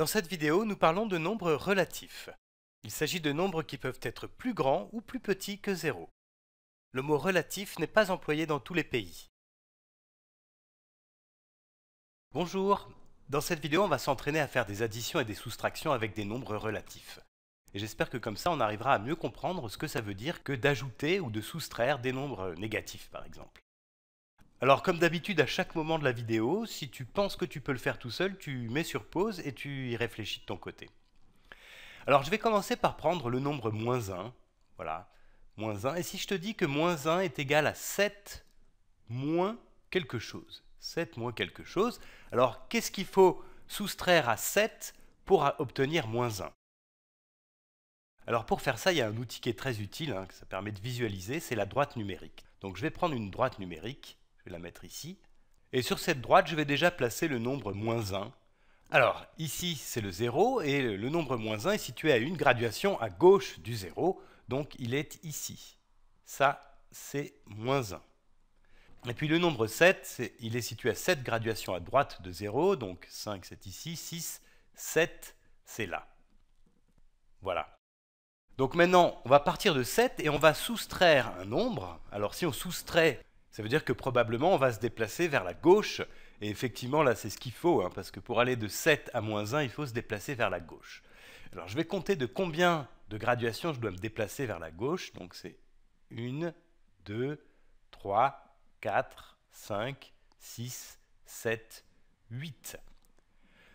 Dans cette vidéo, nous parlons de nombres relatifs. Il s'agit de nombres qui peuvent être plus grands ou plus petits que 0. Le mot relatif n'est pas employé dans tous les pays. Bonjour Dans cette vidéo, on va s'entraîner à faire des additions et des soustractions avec des nombres relatifs. Et j'espère que comme ça, on arrivera à mieux comprendre ce que ça veut dire que d'ajouter ou de soustraire des nombres négatifs, par exemple. Alors comme d'habitude à chaque moment de la vidéo, si tu penses que tu peux le faire tout seul, tu mets sur pause et tu y réfléchis de ton côté. Alors je vais commencer par prendre le nombre moins 1. Voilà, moins 1. Et si je te dis que moins 1 est égal à 7 moins quelque chose, 7 moins quelque chose, alors qu'est-ce qu'il faut soustraire à 7 pour obtenir moins 1 alors pour faire ça, il y a un outil qui est très utile, hein, que ça permet de visualiser, c'est la droite numérique. Donc je vais prendre une droite numérique je vais la mettre ici. Et sur cette droite, je vais déjà placer le nombre moins 1. Alors, ici, c'est le 0, et le nombre moins 1 est situé à une graduation à gauche du 0, donc il est ici. Ça, c'est moins 1. Et puis le nombre 7, il est situé à 7 graduations à droite de 0, donc 5 c'est ici, 6, 7 c'est là. Voilà. Donc maintenant, on va partir de 7 et on va soustraire un nombre. Alors si on soustrait ça veut dire que probablement on va se déplacer vers la gauche, et effectivement là c'est ce qu'il faut, hein, parce que pour aller de 7 à moins 1, il faut se déplacer vers la gauche. Alors je vais compter de combien de graduations je dois me déplacer vers la gauche, donc c'est 1, 2, 3, 4, 5, 6, 7, 8.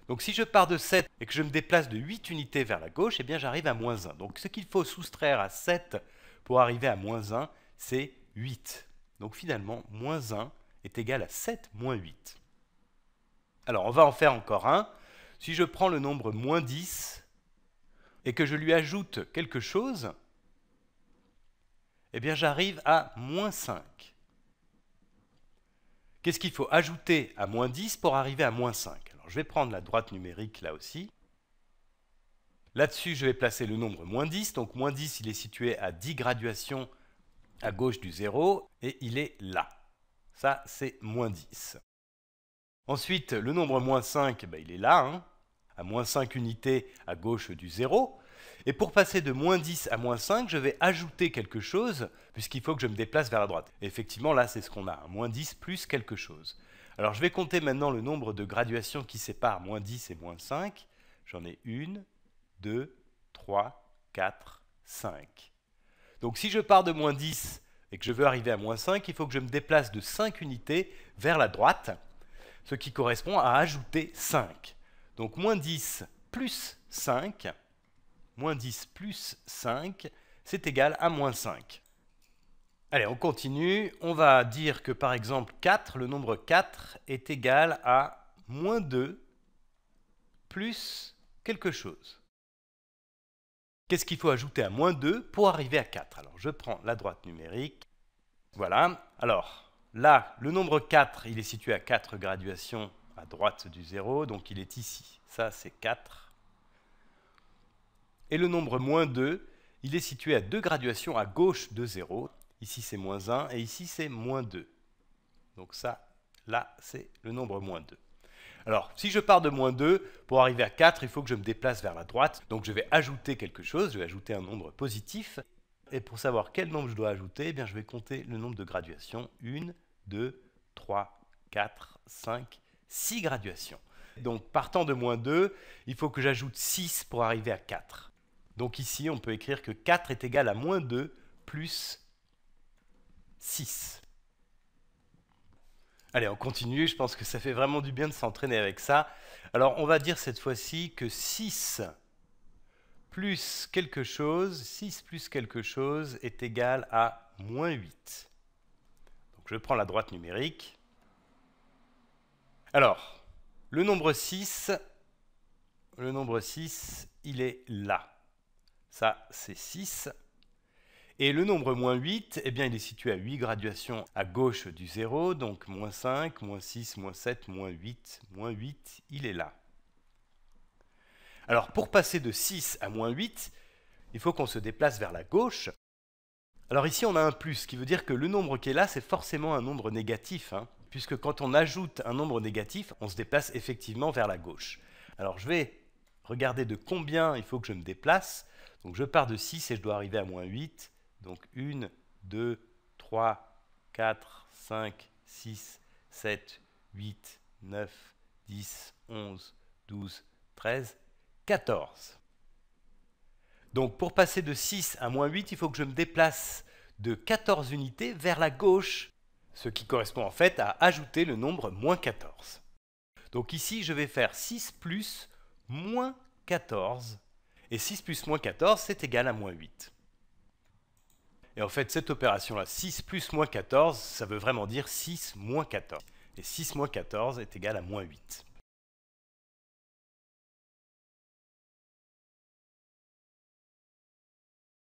Donc si je pars de 7 et que je me déplace de 8 unités vers la gauche, eh bien j'arrive à moins 1. Donc ce qu'il faut soustraire à 7 pour arriver à moins 1, c'est 8. Donc finalement, moins 1 est égal à 7 moins 8. Alors on va en faire encore un. Si je prends le nombre moins 10 et que je lui ajoute quelque chose, eh bien j'arrive à moins 5. Qu'est-ce qu'il faut ajouter à moins 10 pour arriver à moins 5 Alors je vais prendre la droite numérique là aussi. Là-dessus, je vais placer le nombre moins 10. Donc moins 10, il est situé à 10 graduations à gauche du 0, et il est là. Ça, c'est moins 10. Ensuite, le nombre moins 5, ben, il est là, hein, à moins 5 unités à gauche du 0. Et pour passer de moins 10 à moins 5, je vais ajouter quelque chose, puisqu'il faut que je me déplace vers la droite. effectivement, là, c'est ce qu'on a, moins 10 plus quelque chose. Alors, je vais compter maintenant le nombre de graduations qui séparent moins 10 et moins 5. J'en ai une, 2, 3, 4, 5. Donc si je pars de moins 10 et que je veux arriver à moins 5, il faut que je me déplace de 5 unités vers la droite, ce qui correspond à ajouter 5. Donc moins 10 plus 5, 10 plus 5, c'est égal à moins 5. Allez, on continue. On va dire que par exemple 4, le nombre 4 est égal à moins 2 plus quelque chose. Qu'est-ce qu'il faut ajouter à moins 2 pour arriver à 4 Alors, je prends la droite numérique. Voilà. Alors, là, le nombre 4, il est situé à 4 graduations à droite du 0, donc il est ici. Ça, c'est 4. Et le nombre moins 2, il est situé à 2 graduations à gauche de 0. Ici, c'est moins 1 et ici, c'est moins 2. Donc ça, là, c'est le nombre moins 2. Alors, si je pars de moins 2, pour arriver à 4, il faut que je me déplace vers la droite. Donc je vais ajouter quelque chose, je vais ajouter un nombre positif. Et pour savoir quel nombre je dois ajouter, eh bien, je vais compter le nombre de graduations. 1, 2, 3, 4, 5, 6 graduations. Donc partant de moins 2, il faut que j'ajoute 6 pour arriver à 4. Donc ici, on peut écrire que 4 est égal à moins 2 plus 6. Allez, on continue. Je pense que ça fait vraiment du bien de s'entraîner avec ça. Alors, on va dire cette fois-ci que 6 plus quelque chose, 6 plus quelque chose est égal à moins 8. Donc, je prends la droite numérique. Alors, le nombre 6, le nombre 6, il est là. Ça, c'est 6. Et le nombre moins 8, eh bien, il est situé à 8 graduations à gauche du 0, donc moins 5, moins 6, moins 7, moins 8, moins 8, il est là. Alors pour passer de 6 à moins 8, il faut qu'on se déplace vers la gauche. Alors ici on a un plus, ce qui veut dire que le nombre qui est là, c'est forcément un nombre négatif, hein, puisque quand on ajoute un nombre négatif, on se déplace effectivement vers la gauche. Alors je vais regarder de combien il faut que je me déplace. Donc je pars de 6 et je dois arriver à moins 8. Donc 1, 2, 3, 4, 5, 6, 7, 8, 9, 10, 11, 12, 13, 14. Donc pour passer de 6 à moins 8, il faut que je me déplace de 14 unités vers la gauche, ce qui correspond en fait à ajouter le nombre moins 14. Donc ici, je vais faire 6 plus moins 14, et 6 plus moins 14, c'est égal à moins 8. Et en fait, cette opération-là, 6 plus moins 14, ça veut vraiment dire 6 moins 14. Et 6 moins 14 est égal à moins 8.